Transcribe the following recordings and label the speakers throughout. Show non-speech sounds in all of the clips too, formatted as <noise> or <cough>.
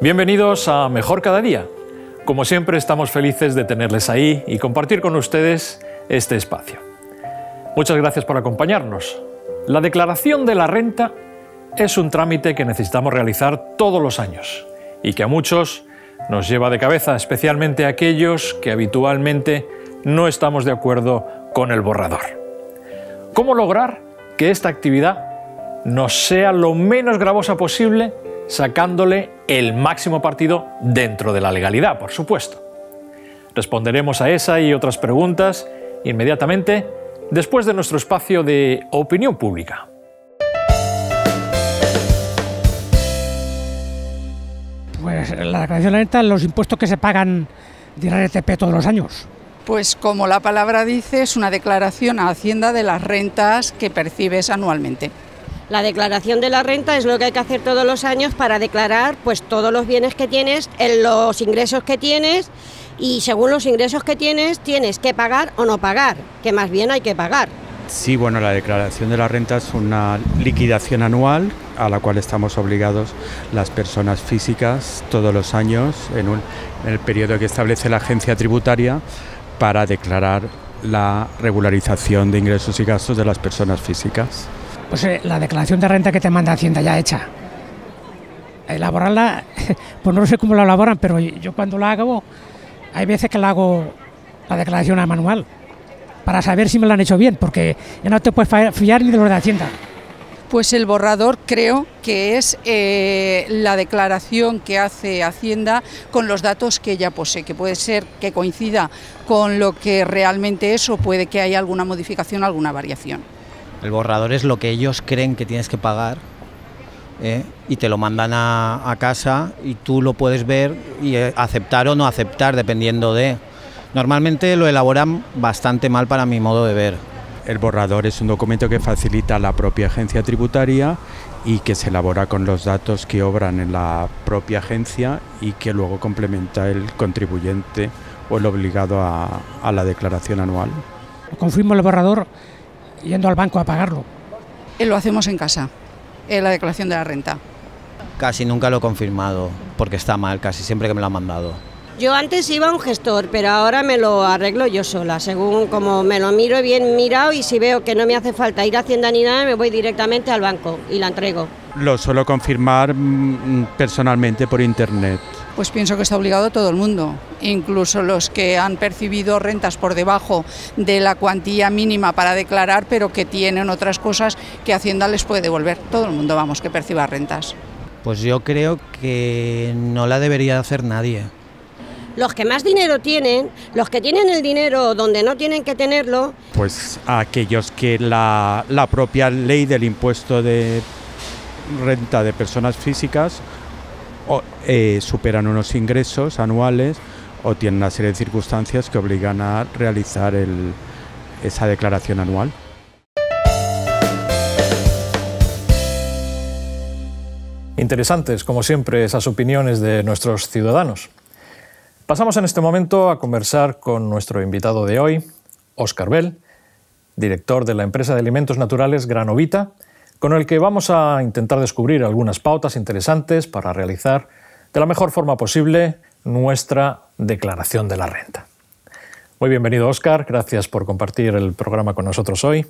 Speaker 1: Bienvenidos a Mejor Cada Día, como siempre, estamos felices de tenerles ahí y compartir con ustedes este espacio. Muchas gracias por acompañarnos. La declaración de la renta es un trámite que necesitamos realizar todos los años y que a muchos nos lleva de cabeza, especialmente a aquellos que habitualmente no estamos de acuerdo con el borrador. ¿Cómo lograr que esta actividad nos sea lo menos gravosa posible sacándole el máximo partido dentro de la legalidad, por supuesto. Responderemos a esa y otras preguntas inmediatamente después de nuestro espacio de opinión pública.
Speaker 2: Pues la declaración renta, los impuestos que se pagan
Speaker 1: de RTP todos los años. Pues como la palabra dice, es una declaración a Hacienda de las rentas que percibes anualmente.
Speaker 3: La declaración de la renta es lo que hay que hacer todos los años para declarar pues todos los bienes que tienes, los ingresos que tienes y según los ingresos que tienes tienes que pagar o no pagar, que más bien hay que pagar.
Speaker 2: Sí, bueno, la declaración de la renta es una liquidación anual a la cual estamos obligados las personas físicas todos los años en, en el periodo que establece la agencia tributaria para declarar la regularización de ingresos y gastos de las personas físicas.
Speaker 1: Pues eh, la declaración de renta que te manda Hacienda ya hecha. Elaborarla, <laughs> pues no sé cómo la elaboran, pero yo cuando la hago, hay veces que la hago la declaración a manual, para saber si me la han hecho bien, porque ya no te puedes fiar ni de lo de Hacienda.
Speaker 2: Pues el borrador creo que es
Speaker 1: eh, la declaración que hace Hacienda con los datos que ella posee, que puede ser que coincida con lo que realmente es o puede que haya alguna modificación, alguna variación.
Speaker 2: El borrador es lo que ellos creen que tienes que pagar ¿eh? y te lo mandan a, casa y tú lo puedes ver y eh, aceptar o no aceptar dependiendo de... Normalmente lo elaboran bastante mal para mi modo de ver. El borrador es un documento que facilita la propia agencia tributaria y que se elabora con los datos que obran en la propia agencia y que luego complementa el contribuyente o el obligado a, a la declaración anual.
Speaker 1: Confirmo el borrador yendo al banco a pagarlo. Eh, lo hacemos en casa, eh, la declaración de la renta.
Speaker 2: Casi nunca lo he confirmado, porque está mal, casi siempre que me lo han mandado.
Speaker 1: Yo antes iba a un
Speaker 3: gestor, pero ahora me lo arreglo yo sola, según como me lo miro bien mirado y si veo
Speaker 1: que no me hace falta ir a Hacienda ni nada, me voy directamente al banco y la entrego.
Speaker 2: Lo suelo confirmar mm, mm, personalmente por internet.
Speaker 1: Pues pienso que está obligado a todo el mundo, incluso los que han percibido rentas por debajo de la cuantía mínima para declarar, pero que tienen otras cosas que Hacienda les puede devolver. Todo el mundo, vamos, que perciba rentas.
Speaker 2: Pues yo creo que no la debería hacer nadie.
Speaker 1: Los que más
Speaker 3: dinero tienen, los que tienen el dinero donde no tienen que tenerlo.
Speaker 2: Pues aquellos que la, la propia ley del impuesto de renta de personas físicas o, eh, superan unos ingresos anuales o tienen una serie de circunstancias que obligan a realizar esa declaración anual.
Speaker 1: Interesantes, como siempre, esas opiniones de nuestros ciudadanos. Pasamos en este momento a conversar con nuestro invitado de hoy, Oscar Bell, director de la empresa de alimentos naturales Granovita, con el que vamos a intentar descubrir algunas pautas interesantes para realizar de la mejor forma posible nuestra declaración de la renta. Muy bienvenido Oscar, gracias por compartir el programa con nosotros hoy.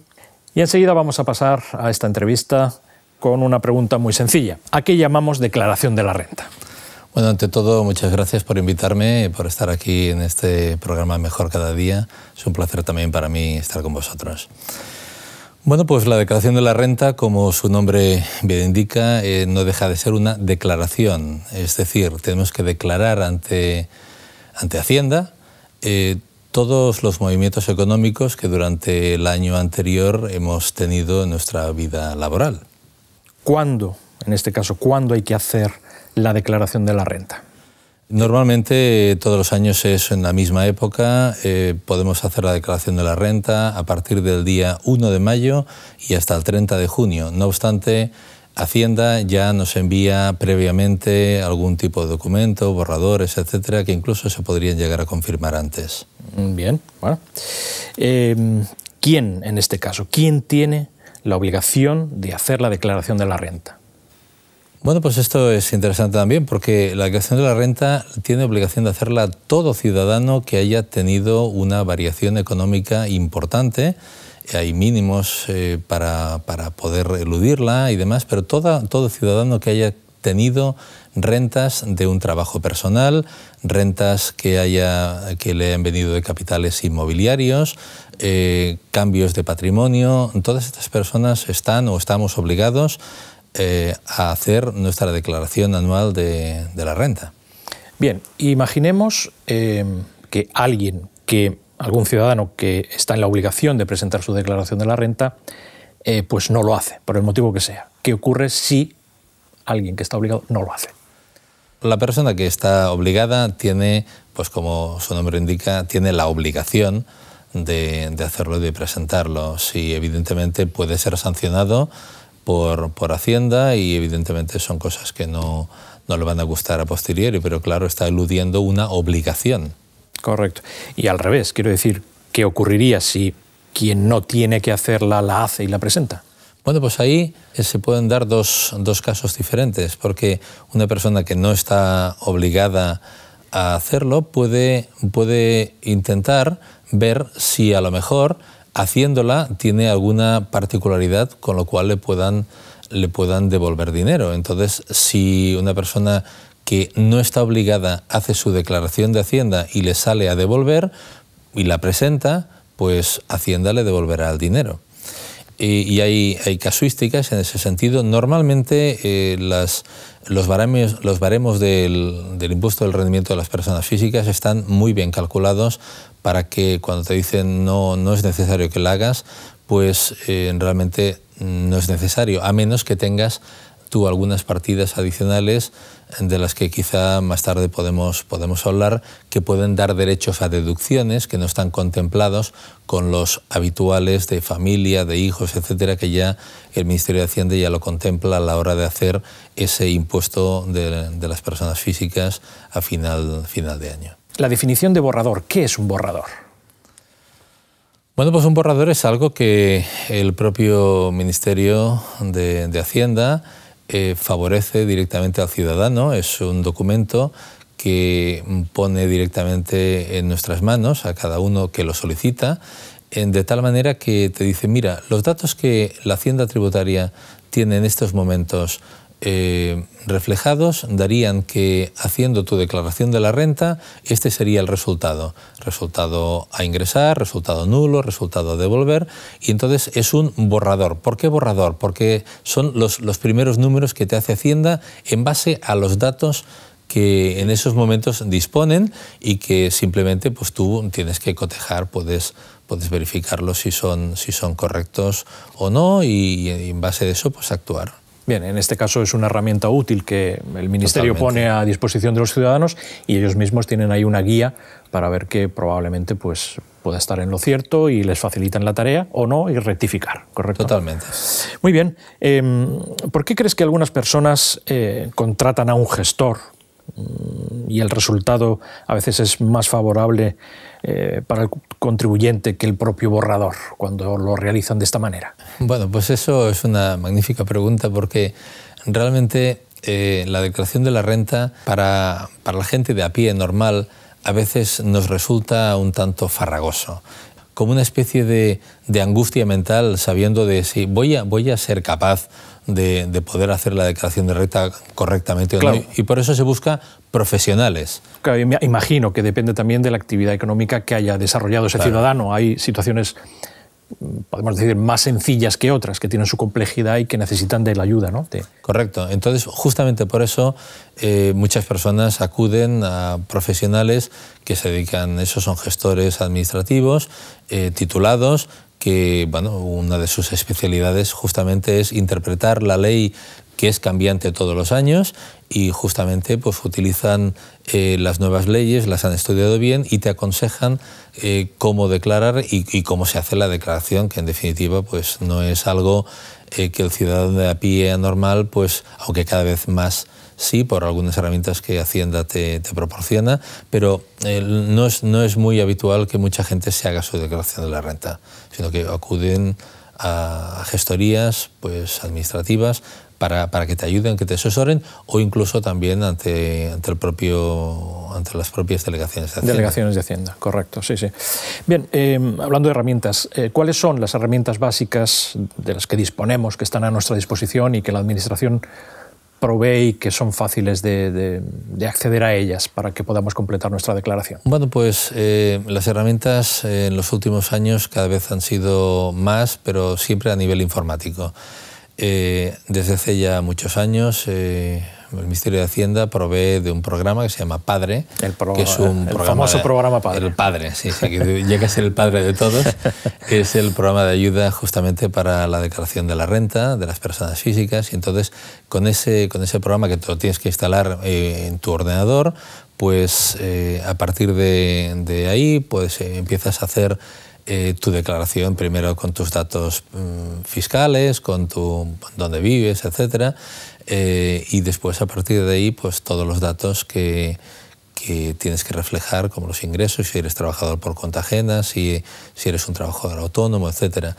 Speaker 1: Y enseguida vamos a pasar a esta entrevista con una pregunta muy sencilla. ¿A qué llamamos declaración de la renta? Bueno, ante todo, muchas
Speaker 3: gracias por invitarme, y por estar aquí en este programa Mejor Cada Día. Es un placer también para mí estar con vosotros. Bueno, pues la declaración de la renta, como su nombre bien indica, eh, no deja de ser una declaración. Es decir, tenemos que declarar ante, Hacienda eh, todos los movimientos económicos que durante el año anterior
Speaker 1: hemos tenido en nuestra vida laboral. ¿Cuándo, en este caso, cuándo hay que hacer la declaración de la renta?
Speaker 3: Normalmente eh, todos los años es en la misma época, eh, podemos hacer la declaración de la renta a partir del día 1 de mayo y hasta el 30 de junio. No obstante, Hacienda ya nos envía previamente algún tipo de documento, borradores, etcétera, que incluso se podrían llegar a
Speaker 1: confirmar antes. Mm, bien, bueno. Em, ¿Quién en este caso? ¿Quién tiene la obligación de hacer la declaración de la renta? Bueno, pues
Speaker 3: esto es interesante también porque la creación de la renta tiene obligación de hacerla todo ciudadano que haya tenido una variación económica importante. Hay mínimos eh, para, poder eludirla y demás, pero toda, todo ciudadano que haya tenido rentas de un trabajo personal, rentas que, haya, que le han venido de capitales inmobiliarios, eh, cambios de patrimonio. Todas estas personas están o estamos obligados eh, a hacer nuestra
Speaker 1: declaración anual de, la renta. Bien, imaginemos eh, que alguien, que algún ciudadano que está en la obligación de presentar su declaración de la renta, eh, pues no lo hace, por el motivo que sea. ¿Qué ocurre si alguien que está obligado no lo hace?
Speaker 3: La persona que está obligada tiene, pues como su nombre indica, tiene la obligación de, hacerlo y de presentarlo. Si evidentemente puede ser sancionado por, Hacienda y evidentemente son cosas
Speaker 1: que no, no le van a gustar a posteriori, pero claro, está eludiendo una obligación. Correcto. Y al revés, quiero decir, ¿qué ocurriría si quien no tiene que hacerla la hace y la presenta? Bueno, pues ahí eh, se pueden dar dos, dos casos diferentes,
Speaker 3: porque una persona que no está obligada a hacerlo puede, puede intentar ver si a lo mejor haciéndola tiene alguna particularidad con lo cual le puedan, le puedan devolver dinero. Entonces, si una persona que no está obligada hace su declaración de Hacienda y le sale a devolver y la presenta, pues Hacienda le devolverá el dinero y hay, casuísticas en ese sentido. Normalmente eh, las, los, baremos, los baremos del, impuesto del rendimiento de las personas físicas están muy bien calculados para que cuando te dicen no, no es necesario que la hagas, pues eh, realmente no es necesario, a menos que tengas algunas partidas adicionales eh, de las que quizá más tarde podemos, hablar, que pueden dar derechos a deducciones que no están contemplados con los habituales de familia, de hijos, etcétera, que ya el Ministerio de Hacienda ya lo contempla a la hora de hacer ese impuesto de, las personas físicas a final, final de año.
Speaker 1: La definición de borrador, ¿qué es un borrador?
Speaker 3: Bueno, pues un borrador es algo que el propio Ministerio de Hacienda eh, favorece directamente al ciudadano, es un documento que pone directamente en nuestras manos a cada uno que lo solicita, de tal manera que te dice, mira, los datos que la Hacienda Tributaria tiene en estos momentos eh, reflejados darían que haciendo tu declaración de la renta, este sería el resultado. Resultado a ingresar, resultado nulo, resultado a devolver. Y entonces es un borrador. ¿Por qué borrador? Porque son los, los primeros números que te hace Hacienda en base a los datos que en esos momentos disponen y que simplemente pues tú tienes que cotejar, puedes, puedes verificarlos si son, si son correctos
Speaker 1: o no y, y en base a eso pues actuar. Bien, en este caso es una herramienta útil que el Ministerio pone a disposición de los ciudadanos y ellos mismos tienen ahí una guía para ver que probablemente pues, pueda estar en lo cierto y les facilitan la tarea o no y rectificar, ¿correcto? Totalmente. Muy bien. Em, ¿Por qué crees que algunas personas eh, contratan a un gestor y el resultado a veces es más favorable eh, para el contribuyente que el propio borrador cuando lo realizan de esta manera?
Speaker 3: Bueno, pues eso es una magnífica pregunta porque realmente eh, la declaración de la renta para, la gente de a pie normal a veces nos resulta un tanto farragoso como una especie de, de angustia mental sabiendo de si voy a, voy a ser capaz de, poder hacer la declaración de renta
Speaker 1: correctamente. Y por eso se busca profesionales. imagino que depende también de la actividad económica que haya desarrollado ese ciudadano. Hay situaciones podemos decir, más sencillas que otras, que tienen su complejidad y que necesitan de la ayuda. ¿no?
Speaker 3: Correcto. Entonces, justamente por eso eh, muchas personas acuden a profesionales que se dedican, esos son gestores administrativos, eh, titulados, que bueno, una de sus especialidades justamente es interpretar la ley que es cambiante todos los años y justamente pues, utilizan eh, las nuevas leyes, las han estudiado bien y te aconsejan eh, cómo declarar y, y, cómo se hace la declaración, que en definitiva pues, no es algo eh, que el ciudadano de a pie normal, pues aunque cada vez más sí, por algunas herramientas que Hacienda te, proporciona, pero eh, no, es, no es muy habitual que mucha gente se haga su declaración de la renta, sino que acuden a gestorías pues, administrativas para, que te ayuden, que te asesoren o
Speaker 1: incluso también ante, ante, el propio, ante las propias delegaciones de Hacienda. Delegaciones de Hacienda, correcto, sí, sí. Bien, em, hablando de herramientas, eh, ¿cuáles son las herramientas básicas de las que disponemos, que están a nuestra disposición y que la Administración provee y que son fáciles de, acceder a ellas para que podamos completar nuestra declaración? Bueno, pues
Speaker 3: eh, las herramientas eh, en los últimos años cada vez han sido más, pero siempre a nivel informático. Eh, desde hace ya muchos años, eh, el Ministerio de Hacienda provee de un programa que se llama Padre, el que es un programa, famoso programa Padre. El Padre, sí, sí que <laughs> llega a ser el padre de todos. Es el programa de ayuda justamente para la declaración de la renta de las personas físicas. Y entonces, con ese, con ese programa que tú tienes que instalar eh, en tu ordenador, pues a partir de, ahí pues empiezas a hacer eh, tu declaración primero con tus datos mm, fiscales, con tu dónde vives, etc. Eh, y después a partir de ahí, pues todos los datos que, tienes que reflejar, como los ingresos, si eres trabajador por cuenta ajena, si, si eres un trabajador autónomo, etc.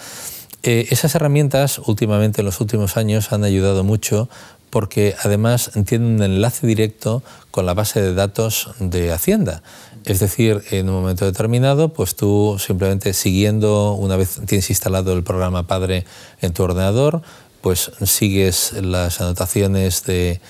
Speaker 3: Eh, esas herramientas últimamente, en los últimos años, han ayudado mucho porque además tiene un enlace directo con la base de datos de Hacienda. Es decir, en un momento determinado, pues tú simplemente siguiendo, una vez tienes instalado el programa padre en tu ordenador, pues sigues las anotaciones de,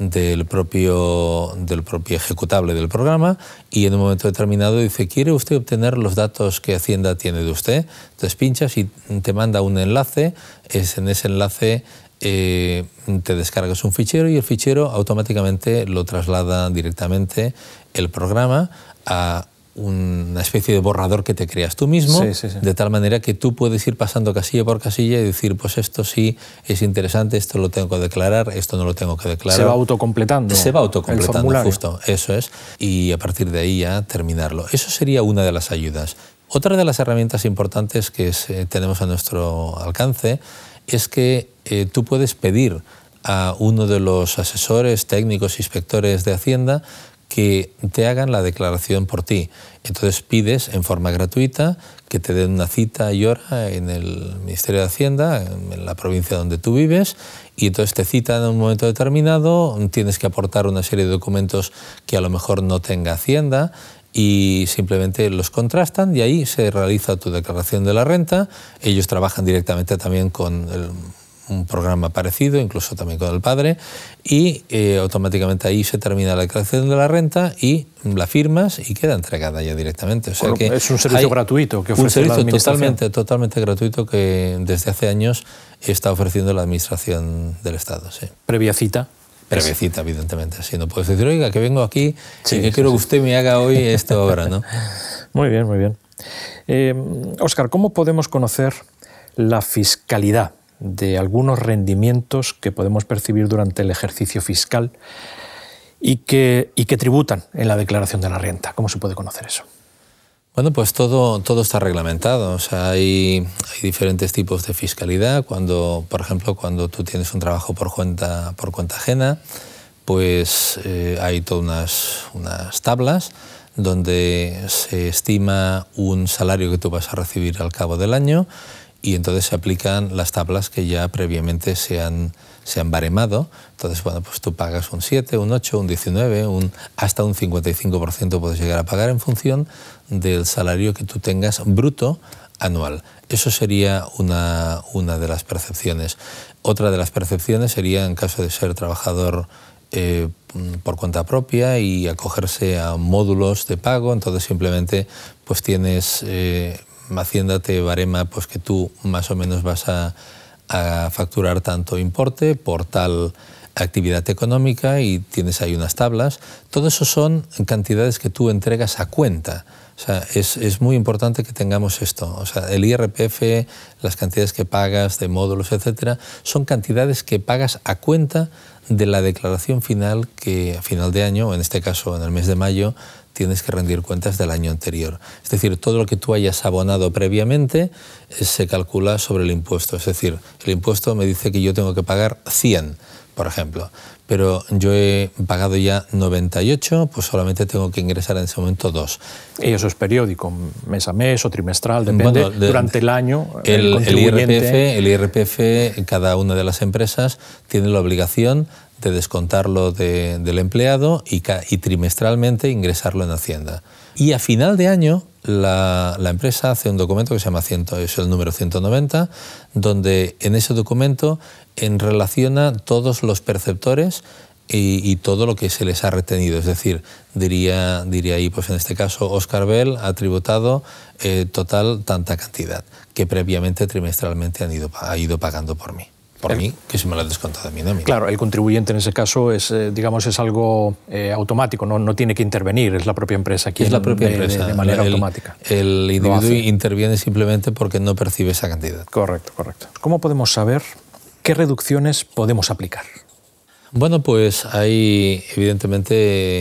Speaker 3: del propio, del propio ejecutable del programa y en un momento determinado dice, ¿quiere usted obtener los datos que Hacienda tiene de usted? Entonces pinchas y te manda un enlace, es en ese enlace eh, te descargas un fichero y el fichero automáticamente lo traslada directamente el programa a una especie de borrador que te creas tú mismo, de tal manera que tú puedes ir pasando casilla por casilla y decir, pues esto sí es interesante, esto lo tengo que declarar, esto no lo tengo que declarar. Se va autocompletando. Se va autocompletando, justo, eso es. Y a partir de ahí ya terminarlo. Eso sería una de las ayudas. Otra de las herramientas importantes que eh, tenemos a nuestro alcance es que eh, tú puedes pedir a uno de los asesores, técnicos, inspectores de Hacienda que te hagan la declaración por ti. Entonces pides en forma gratuita que te den una cita y hora en el Ministerio de Hacienda, en la provincia donde tú vives, y entonces te citan en un momento determinado, tienes que aportar una serie de documentos que a lo mejor no tenga Hacienda, y simplemente los contrastan y ahí se realiza tu declaración de la renta. Ellos trabajan directamente también con el un programa parecido, incluso también con el padre, y eh, automáticamente ahí se termina la declaración de la renta y la firmas y queda entregada ya directamente.
Speaker 1: es un servicio gratuito que ofrece un servicio la totalmente,
Speaker 3: totalmente gratuito que desde hace años está ofreciendo la Administración del Estado.
Speaker 1: Previa cita. Previa cita, evidentemente. Si no puedes decir, oiga, que vengo aquí y que quiero que usted me haga hoy esto obra. <laughs> muy bien, muy bien. Eh, Oscar, ¿cómo podemos conocer la fiscalidad de algunos rendimientos que podemos percibir durante el ejercicio fiscal y que, tributan en la declaración de la renta. ¿Cómo se puede conocer eso?
Speaker 3: Bueno, pues todo, está reglamentado. hay, diferentes tipos de fiscalidad. Cuando, por ejemplo, cuando tú tienes un trabajo por cuenta, por cuenta ajena, pues eh, hay todas unas tablas donde se estima un salario que tú vas a recibir al cabo del año y entonces se aplican las tablas que ya previamente se han, se han baremado. Entonces, bueno, pues tú pagas un 7, un 8, un 19, un, hasta un 55% puedes llegar a pagar en función del salario que tú tengas bruto anual. Eso sería una, una de las percepciones. Otra de las percepciones sería en caso de ser trabajador eh, por cuenta propia y acogerse a módulos de pago, entonces simplemente pues tienes... Eh, haciéndote barema pues, que tú más o menos vas a, facturar tanto importe por tal actividad económica y tienes ahí unas tablas. Todo eso son cantidades que tú entregas a cuenta. O sea, es, muy importante que tengamos esto. O sea, el IRPF, las cantidades que pagas de módulos, etcétera, son cantidades que pagas a cuenta de la declaración final que a final de año, o en este caso en el mes de mayo, tienes que rendir cuentas del año anterior. Es decir, todo lo que tú hayas abonado previamente eh, se calcula sobre el impuesto. Es decir, el impuesto me dice que yo tengo que pagar 100, por ejemplo, pero yo he pagado ya 98, pues solamente tengo que ingresar en ese momento 2. Y eso es periódico, mes a mes o trimestral, depende, durante el
Speaker 1: año. El, el, IRPF,
Speaker 3: el IRPF, cada una de las empresas tiene la obligación de descontarlo del empleado y, trimestralmente ingresarlo en Hacienda. Y a final de año la, empresa hace un documento que se llama 100, es el número 190, donde en ese documento en relaciona todos los perceptores y, todo lo que se les ha retenido. Es decir, diría, diría ahí, pues en este caso, Oscar Bell ha tributado eh, total tanta cantidad que previamente trimestralmente han ido, ha ido pagando por mí por mí, que si me lo han descontado a mí, no a mí.
Speaker 1: Claro, el contribuyente en ese caso es, eh, digamos, es algo eh, automático, no, no tiene que intervenir, es la propia empresa quien es la propia empresa, de, manera automática. El individuo interviene simplemente porque no percibe esa cantidad. Correcto, correcto. ¿Cómo podemos saber qué reducciones podemos aplicar?
Speaker 3: Bueno, pues hay, evidentemente,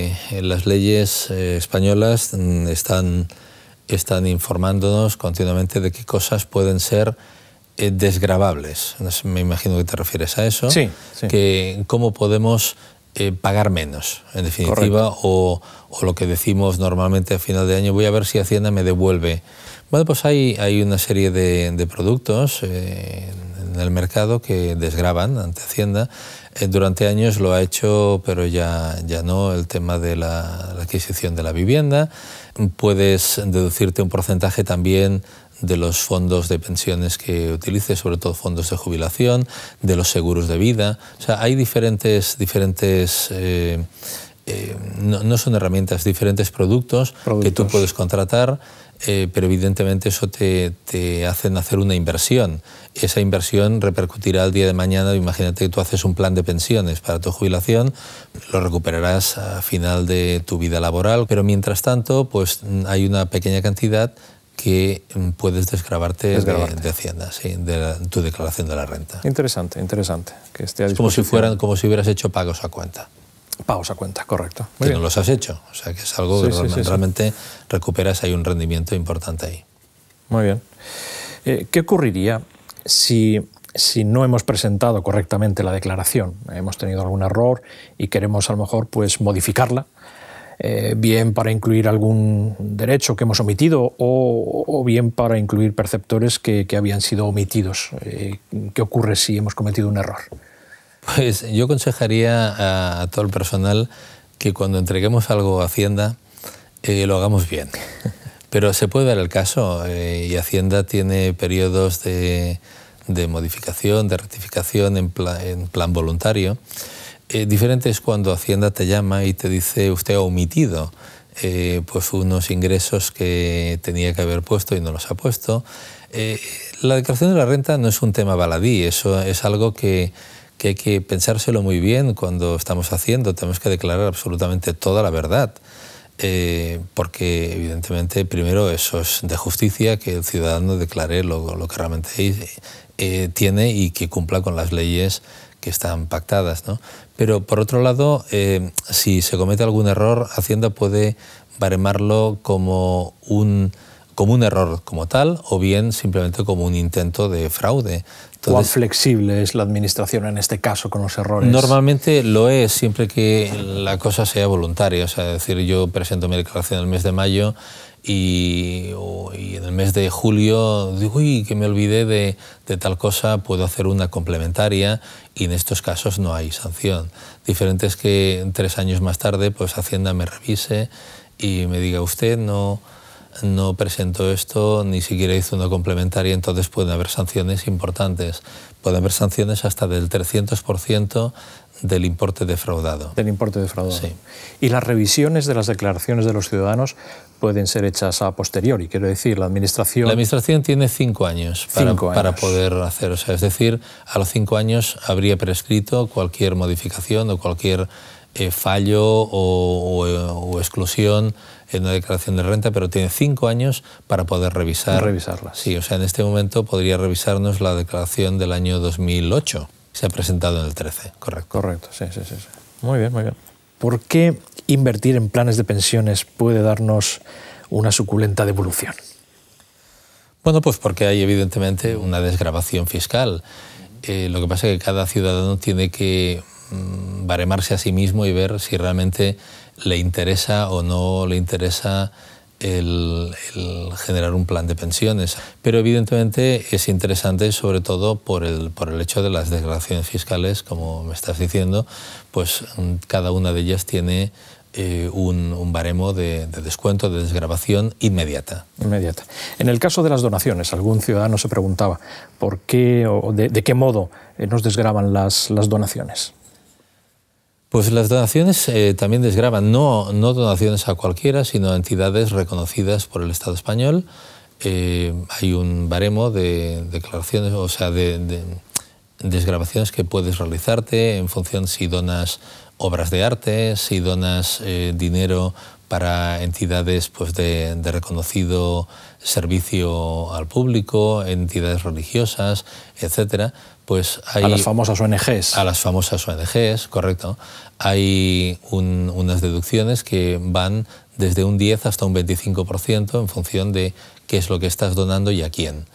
Speaker 3: eh, las leyes españolas mm, están, están informándonos continuamente de qué cosas pueden ser ...desgrabables, eh, desgravables. Me imagino que te refieres a eso. Sí. Que cómo podemos eh, pagar menos, en definitiva, o, o, lo que decimos normalmente a final de año, voy a ver si Hacienda me devuelve. Bueno, pues hay, una serie de, productos eh, en el mercado que desgraban ante Hacienda. durante años lo ha hecho, pero ya, ya no, el tema de la adquisición de la vivienda. Puedes deducirte un porcentaje también de los fondos de pensiones que utilices, sobre todo fondos de jubilación, de los seguros de vida. O sea, hay diferentes, diferentes eh, eh, no, son herramientas, diferentes productos, que tú puedes contratar, eh, pero evidentemente eso te, te, hacen hacer una inversión. Esa inversión repercutirá el día de mañana. Imagínate que tú haces un plan de pensiones para tu jubilación, lo recuperarás a final de tu vida laboral, pero mientras tanto, pues hay una pequeña cantidad que mm, puedes desgrabarte, De, Hacienda, de tu declaración de la renta. Interesante, interesante. Que esté como si, fueran, como si hubieras hecho pagos a cuenta. Pagos a cuenta, correcto.
Speaker 1: que no los has hecho, o sea que es algo que realmente,
Speaker 3: recuperas, hay un rendimiento importante ahí.
Speaker 1: Muy bien. Eh, ¿Qué ocurriría si si no hemos presentado correctamente la declaración, hemos tenido algún error y queremos a lo mejor pues modificarla eh, bien para incluir algún derecho que hemos omitido o, bien para incluir perceptores que, habían sido omitidos. Eh, ¿Qué ocurre si hemos cometido un error?
Speaker 3: Pues yo aconsejaría a, todo el personal que cuando entreguemos algo a Hacienda eh, lo hagamos bien. <laughs> Pero se puede dar el caso y Hacienda tiene periodos de, modificación, de rectificación en plan voluntario. Eh, diferente es cuando Hacienda te llama y te dice usted ha omitido eh, pues unos ingresos que tenía que haber puesto y no los ha puesto. Eh, la declaración de la renta no es un tema baladí, eso es algo que, hay que pensárselo muy bien cuando estamos haciendo, tenemos que declarar absolutamente toda la verdad. porque evidentemente primero eso es de justicia, que el ciudadano declare lo, que realmente tiene y que cumpla con las leyes que están pactadas. ¿no? Pero por otro lado, eh, si se comete algún error, Hacienda puede baremarlo como un, como un error como tal o bien simplemente como un intento de fraude.
Speaker 1: ¿Cuán flexible es la administración en este caso con los errores?
Speaker 3: Normalmente lo es, siempre que la cosa sea voluntaria. O sea, es decir, yo presento mi declaración el mes de mayo y, en el mes de julio digo, uy, que me olvidé de, tal cosa, puedo hacer una complementaria y en estos casos no hay sanción. Diferente es que tres años más tarde pues Hacienda me revise y me diga, usted no, no presentó esto, ni siquiera hizo una complementaria, entonces pueden haber sanciones importantes. Pueden haber sanciones hasta del 300% del importe defraudado. Del
Speaker 1: importe defraudado. Sí. ¿Y las revisiones de las declaraciones de los ciudadanos pueden ser hechas a posteriori. Quiero decir, la administración. La
Speaker 3: administración tiene cinco años para, poder
Speaker 1: hacer. O sea,
Speaker 3: es decir, a los cinco años habría prescrito cualquier modificación o cualquier eh, fallo o, exclusión en una declaración de renta, pero tiene cinco años para poder revisar. Revisarla. Sí, o sea, en este momento podría revisarnos la declaración del año 2008. Se ha presentado en el 13, correcto. Correcto, sí, sí. sí.
Speaker 1: Muy bien, muy bien. ¿Por qué invertir en planes de pensiones puede darnos una suculenta devolución?
Speaker 3: Bueno, pues porque hay evidentemente una desgrabación fiscal. Eh, lo que pasa es que cada ciudadano tiene que mm, baremarse a sí mismo y ver si realmente le interesa o no le interesa el, generar un plan de pensiones. Pero evidentemente es interesante sobre todo por el, por el hecho de las desgrabaciones fiscales, como me estás diciendo, pues mm, cada una de ellas tiene eh, un, baremo de, descuento, de desgrabación inmediata.
Speaker 1: Inmediata. En el caso de las donaciones, algún ciudadano se preguntaba por qué o de, qué modo eh, nos desgraban las, las donaciones.
Speaker 3: Pues las donaciones eh, también desgraban, no, no donaciones a cualquiera, sino a entidades reconocidas por el Estado español. hay un baremo de declaraciones, o sea, de, de desgrabaciones que puedes realizarte en función si donas obras de arte, si donas eh, dinero para entidades pues, de, reconocido servicio al público, entidades religiosas, etcétera, pues hay... A las famosas ONGs. A las famosas ONGs, correcto. Hay unas deducciones que van desde un 10 hasta un 25% en función de qué es lo que estás donando y a quién.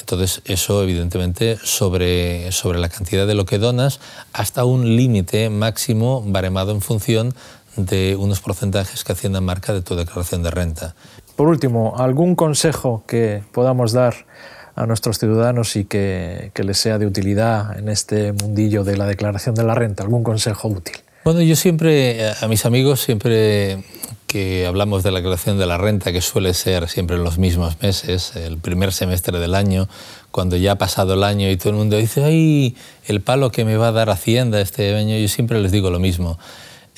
Speaker 3: Entonces, eso evidentemente sobre, sobre la cantidad de lo que donas hasta un límite máximo baremado en función de unos porcentajes que Hacienda marca de tu declaración de renta.
Speaker 1: Por último, ¿algún consejo que podamos dar a nuestros ciudadanos y que, que, les sea de utilidad en este mundillo de la declaración de la renta? ¿Algún consejo útil?
Speaker 3: Bueno, yo siempre, eh, a mis amigos siempre que hablamos de la creación de la renta, que suele ser siempre en los mismos meses, el primer semestre del año, cuando ya ha pasado el año y todo el mundo dice, ¡ay, el palo que me va a dar Hacienda este año! Yo siempre les digo lo mismo.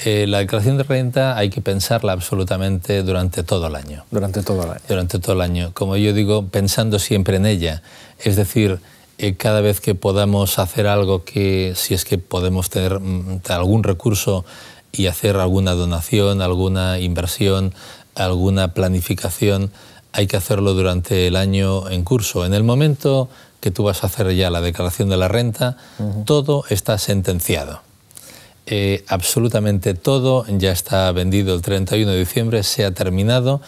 Speaker 3: Eh, la declaración de renta hay que pensarla absolutamente durante todo el año. Durante todo el año. Durante todo el año. Como yo digo, pensando siempre en ella. Es decir, eh, cada vez que podamos hacer algo que, si es que podemos tener mm, algún recurso y hacer alguna donación, alguna inversión, alguna planificación, hay que hacerlo durante el año en curso. En el momento que tú vas a hacer ya la declaración de la renta, todo está sentenciado. Eh, absolutamente todo ya está vendido el 31 de diciembre, se ha terminado,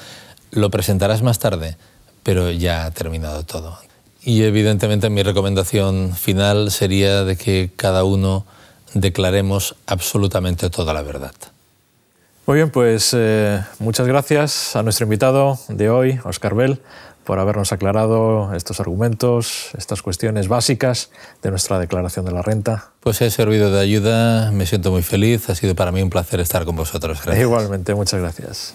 Speaker 3: lo presentarás más tarde, pero ya ha terminado todo. Y evidentemente mi recomendación final sería de que cada uno declaremos absolutamente toda la verdad.
Speaker 1: Muy bien, pues eh, muchas gracias a nuestro invitado de hoy, Oscar Bell, por habernos aclarado estos argumentos, estas cuestiones básicas de nuestra declaración de la renta.
Speaker 3: Pues he servido de ayuda, me siento muy feliz, ha sido para mí un placer estar con vosotros.
Speaker 1: Igualmente, muchas gracias.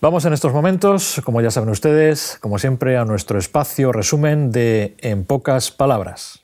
Speaker 1: Vamos en estos momentos, como ya saben ustedes, como siempre, a nuestro espacio resumen de En pocas palabras.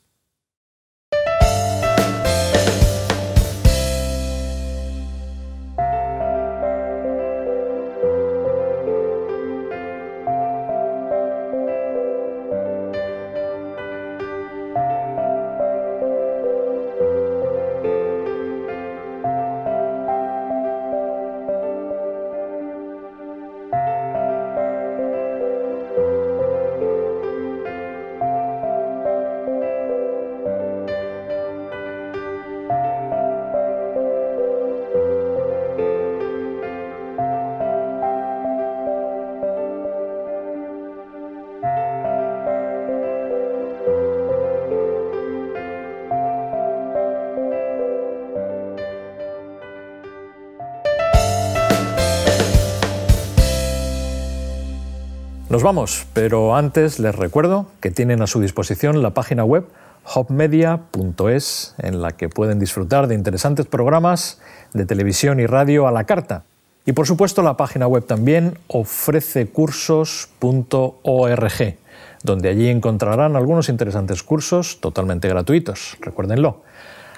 Speaker 1: vamos, pero antes les recuerdo que tienen a su disposición la página web hopmedia.es en la que pueden disfrutar de interesantes programas de televisión y radio a la carta. Y por supuesto la página web también ofrececursos.org, donde allí encontrarán algunos interesantes cursos totalmente gratuitos, recuérdenlo.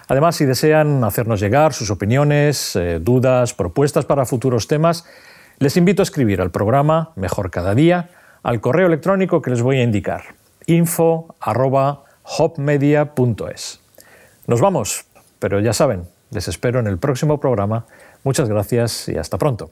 Speaker 1: Además, si desean hacernos llegar sus opiniones, eh, dudas, propuestas para futuros temas, les invito a escribir al programa Mejor Cada Día, al correo electrónico que les voy a indicar, info.hopmedia.es. Nos vamos, pero ya saben, les espero en el próximo programa. Muchas gracias y hasta pronto.